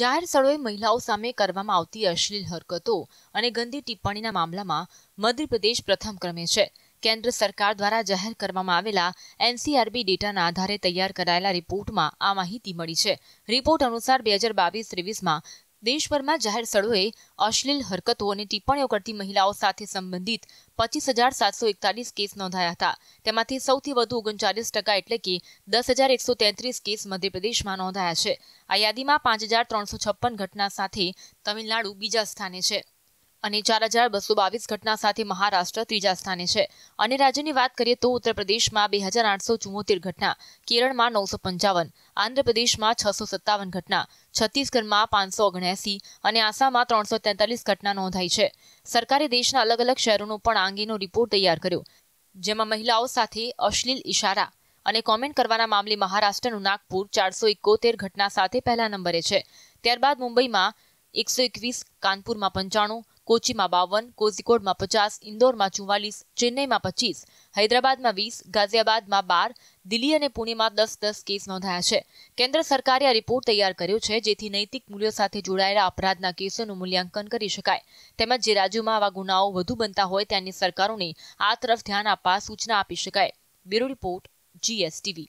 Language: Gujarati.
જાહેર સ્થળોએ મહિલાઓ સામે કરવામાં આવતી અશ્લીલ હરકતો અને ગંદી ટિપ્પણીના મામલામાં મધ્યપ્રદેશ પ્રથમ ક્રમે છે કેન્દ્ર સરકાર દ્વારા જાહેર કરવામાં આવેલા એનસીઆરબી ડેટાના આધારે તૈયાર કરાયેલા રિપોર્ટમાં આ માહિતી મળી છે રિપોર્ટ અનુસાર બે હજાર બાવીસ ત્રેવીસમાં દેશભરમાં જાહેર સ્થળોએ અશ્લીલ હરકતો અને ટિપ્પણીઓ કરતી મહિલાઓ સાથે સંબંધિત પચીસ હજાર સાતસો એકતાલીસ કેસ નોંધાયા હતા તેમાંથી સૌથી વધુ ઓગણચાલીસ ટકા એટલે કે દસ હજાર એકસો તેત્રીસ કેસ મધ્યપ્રદેશમાં નોંધાયા છે આ યાદીમાં પાંચ હજાર ત્રણસો છપ્પન ઘટના સાથે તમિલનાડુ બીજા સ્થાને છે અને ચાર હજાર બસો બાવીસ ઘટના સાથે મહારાષ્ટ્ર ત્રીજા સ્થાને છે અને રાજ્યની વાત કરીએ તો ઉત્તર પ્રદેશમાં બે હજાર આઠસો ચુમ્મોતેર ઘટના કેરળમાં નવસો પંચાવન આંધ્રપ્રદેશમાં છસો સત્તાવન ઘટના છત્તીસગઢમાં પાંચસો ઓગણએસી અને આસામમાં ત્રણસો તેતાલીસ ઘટના નોંધાઈ છે સરકારે દેશના અલગ અલગ શહેરોનો પણ આ અંગેનો રિપોર્ટ તૈયાર કર્યો જેમાં મહિલાઓ સાથે અશ્લીલ ઇશારા અને કોમેન્ટ કરવાના મામલે મહારાષ્ટ્રનું નાગપુર ચારસો એકોતેર ઘટના સાથે પહેલા નંબરે છે ત્યારબાદ મુંબઈમાં એકસો એકવીસ કાનપુરમાં પંચાણું કોચીમાં બાવન કોઝિકોડમાં પચાસ ઇન્દોરમાં ચુમ્વાલીસ ચેન્નઈમાં પચીસ હૈદરાબાદમાં વીસ ગાઝિયાબાદમાં બાર દિલ્હી અને પુણેમાં દસ દસ કેસ નોંધાયા છે કેન્દ્ર સરકારે આ રિપોર્ટ તૈયાર કર્યો છે જેથી નૈતિક મૂલ્યો સાથે જોડાયેલા અપરાધના કેસોનું મૂલ્યાંકન કરી શકાય તેમજ જે રાજ્યોમાં આવા ગુનાઓ વધુ બનતા હોય ત્યાંની સરકારોને આ તરફ ધ્યાન આપવા સૂચના આપી શકાય બ્યુરો રિપોર્ટ જીએસટીવી